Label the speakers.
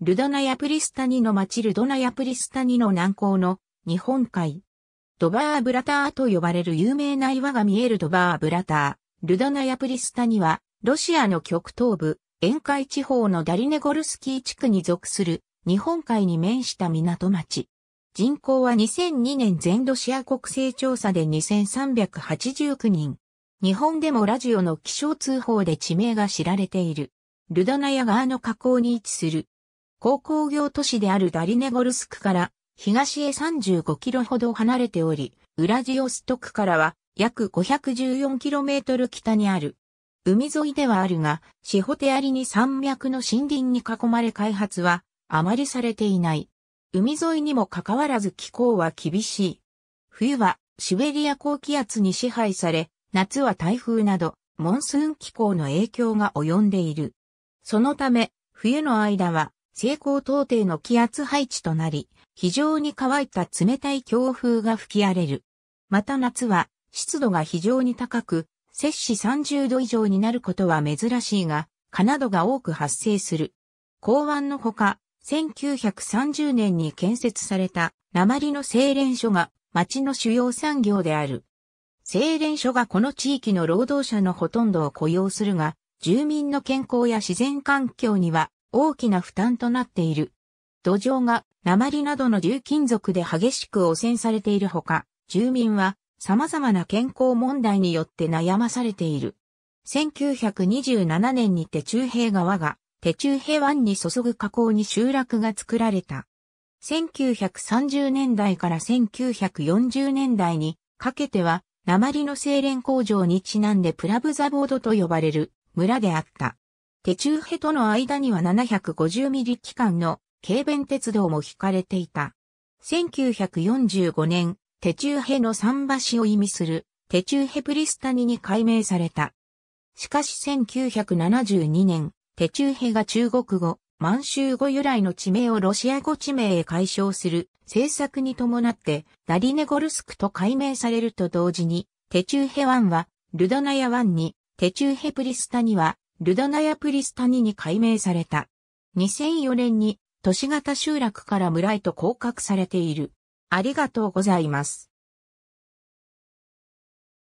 Speaker 1: ルダナヤプリスタニの町ルドナヤプリスタニの南港の日本海。ドバーブラターと呼ばれる有名な岩が見えるドバーブラター。ルダナヤプリスタニは、ロシアの極東部、沿海地方のダリネゴルスキー地区に属する日本海に面した港町。人口は2002年全ロシア国勢調査で2389人。日本でもラジオの気象通報で地名が知られている。ルダナヤ川の河口に位置する鉱工業都市であるダリネゴルスクから東へ35キロほど離れており、ウラジオストクからは約514キロメートル北にある。海沿いではあるが、シホテアリに山脈の森林に囲まれ開発はあまりされていない。海沿いにもかかわらず気候は厳しい。冬はシベリア高気圧に支配され、夏は台風など、モンスーン気候の影響が及んでいる。そのため、冬の間は成功到底の気圧配置となり、非常に乾いた冷たい強風が吹き荒れる。また夏は湿度が非常に高く、摂氏30度以上になることは珍しいが、蚊などが多く発生する。港湾のほか、1930年に建設された鉛の精錬所が町の主要産業である。精錬所がこの地域の労働者のほとんどを雇用するが、住民の健康や自然環境には大きな負担となっている。土壌が鉛などの重金属で激しく汚染されているほか、住民は様々な健康問題によって悩まされている。1927年に手中平川が手中平湾に注ぐ河口に集落が作られた。1930年代から1940年代にかけては鉛の精錬工場にちなんでプラブザボードと呼ばれる村であった。テチューヘとの間には750ミリ機関の軽便鉄道も引かれていた。1945年、テチューヘの桟橋を意味するテチューヘプリスタニに改名された。しかし1972年、テチューヘが中国語、満州語由来の地名をロシア語地名へ解消する政策に伴ってダリネゴルスクと改名されると同時にテチューヘ湾はルドナヤ湾にテチューヘプリスタニはルダナヤプリスタニに改名された。2004年に都市型集落から村へと降格されている。ありがとうございます。